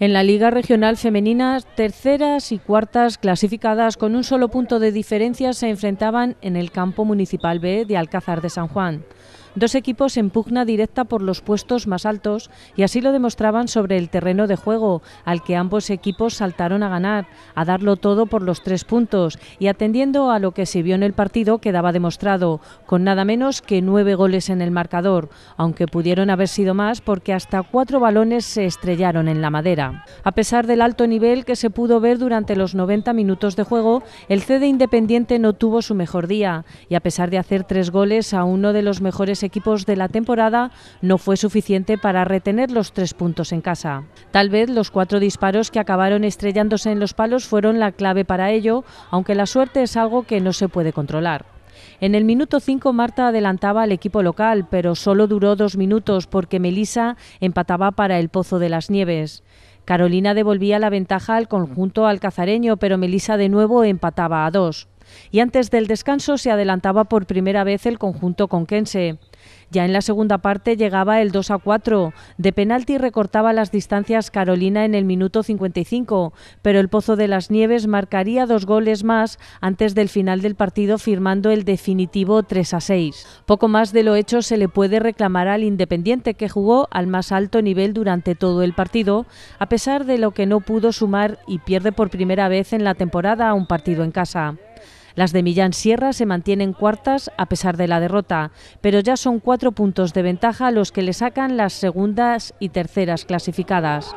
En la Liga Regional Femenina, terceras y cuartas clasificadas con un solo punto de diferencia se enfrentaban en el campo municipal B de Alcázar de San Juan. Dos equipos en pugna directa por los puestos más altos y así lo demostraban sobre el terreno de juego, al que ambos equipos saltaron a ganar, a darlo todo por los tres puntos y atendiendo a lo que se vio en el partido quedaba demostrado, con nada menos que nueve goles en el marcador, aunque pudieron haber sido más porque hasta cuatro balones se estrellaron en la madera. A pesar del alto nivel que se pudo ver durante los 90 minutos de juego, el CD Independiente no tuvo su mejor día y a pesar de hacer tres goles a uno de los mejores equipos de la temporada, no fue suficiente para retener los tres puntos en casa. Tal vez los cuatro disparos que acabaron estrellándose en los palos fueron la clave para ello, aunque la suerte es algo que no se puede controlar. En el minuto 5 Marta adelantaba al equipo local, pero solo duró dos minutos porque Melisa empataba para el Pozo de las Nieves. Carolina devolvía la ventaja al conjunto alcazareño, pero Melisa de nuevo empataba a dos. Y antes del descanso se adelantaba por primera vez el conjunto conquense. Ya en la segunda parte llegaba el 2 a 4. De penalti recortaba las distancias Carolina en el minuto 55, pero el Pozo de las Nieves marcaría dos goles más antes del final del partido firmando el definitivo 3 a 6. Poco más de lo hecho se le puede reclamar al Independiente que jugó al más alto nivel durante todo el partido, a pesar de lo que no pudo sumar y pierde por primera vez en la temporada un partido en casa. Las de Millán Sierra se mantienen cuartas a pesar de la derrota, pero ya son cuatro puntos de ventaja los que le sacan las segundas y terceras clasificadas.